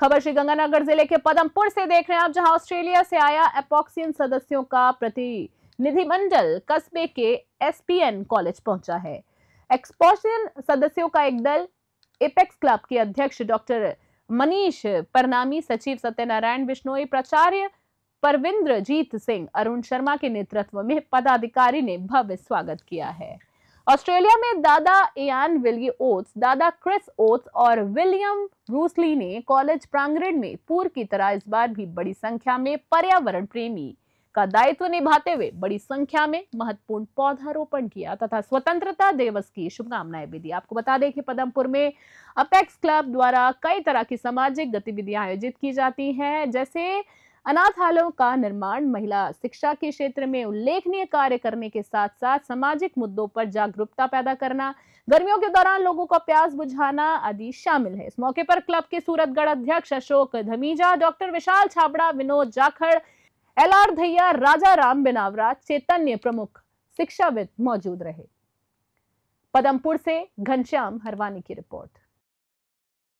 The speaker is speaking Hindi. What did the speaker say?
खबर श्रीगंगानगर जिले के पदमपुर से देख रहे हैं आप जहां ऑस्ट्रेलिया से आया एपॉक्सियन सदस्यों का प्रतिनिधिमंडल कस्बे के एसपीएन कॉलेज पहुंचा है एक्सपोक्सियन सदस्यों का एक दल एपेक्स क्लब के अध्यक्ष डॉक्टर मनीष परनामी सचिव सत्यनारायण बिश्नोई प्राचार्य परविंद्रजीत सिंह अरुण शर्मा के नेतृत्व में पदाधिकारी ने भव्य स्वागत किया है ऑस्ट्रेलिया में दादा एन विलियम ओट्स दादा क्रिस ओट्स और विलियम रूसली ने कॉलेज प्रांगण में पूर्व की तरह इस बार भी बड़ी संख्या में पर्यावरण प्रेमी का दायित्व निभाते हुए बड़ी संख्या में महत्वपूर्ण पौधारोपण किया तथा स्वतंत्रता दिवस की शुभकामनाएं भी दी आपको बता दें कि पदमपुर में अपेक्स क्लब द्वारा कई तरह की सामाजिक गतिविधियां आयोजित की जाती हैं जैसे अनाथालयों का निर्माण महिला शिक्षा के क्षेत्र में उल्लेखनीय कार्य करने के साथ साथ सामाजिक मुद्दों पर जागरूकता पैदा करना गर्मियों के दौरान लोगों का प्यास बुझाना आदि शामिल है इस मौके पर क्लब के सूरतगढ़ अध्यक्ष Ashok Dhamija doctor Vishal Chhabra Vinod Jakhar L R Dhaiya Raja Ram Binawara Chaitanya प्रमुख शिक्षाविद मौजूद रहे पदमपुर से घनश्याम हरवानी की रिपोर्ट